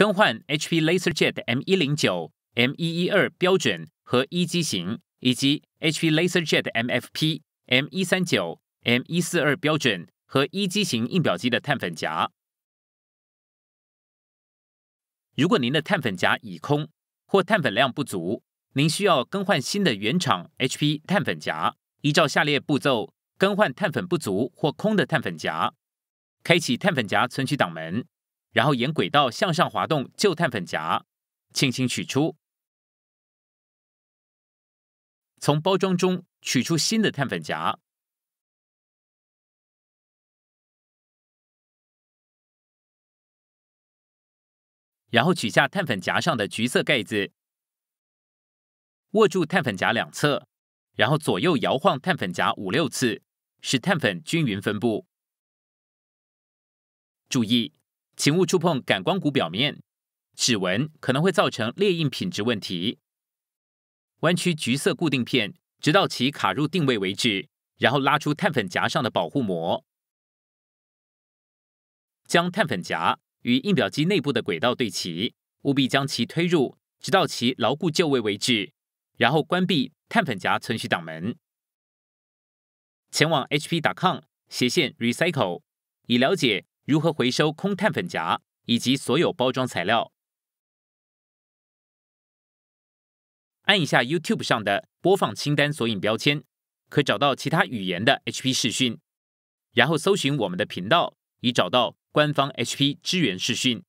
更换 HP LaserJet M 一零九、M 一一二标准和一机型，以及 HP LaserJet MFP M 一三九、M 一四二标准和一机型印表机的碳粉夹。如果您的碳粉夹已空或碳粉量不足，您需要更换新的原厂 HP 碳粉夹。依照下列步骤更换碳粉不足或空的碳粉夹：开启碳粉夹存取挡门。然后沿轨道向上滑动旧碳粉夹，轻轻取出。从包装中取出新的碳粉夹，然后取下碳粉夹上的橘色盖子，握住碳粉夹两侧，然后左右摇晃碳粉夹五六次，使碳粉均匀分布。注意。请勿触碰感光鼓表面，指纹可能会造成裂印品质问题。弯曲橘色固定片，直到其卡入定位为止，然后拉出碳粉夹上的保护膜。将碳粉夹与印表机内部的轨道对齐，务必将其推入，直到其牢固就位为止。然后关闭碳粉夹存取挡门。前往 hp.com 斜线 recycle 以了解。如何回收空碳粉夹以及所有包装材料？按一下 YouTube 上的播放清单索引标签，可找到其他语言的 HP 视讯，然后搜寻我们的频道，以找到官方 HP 支援视讯。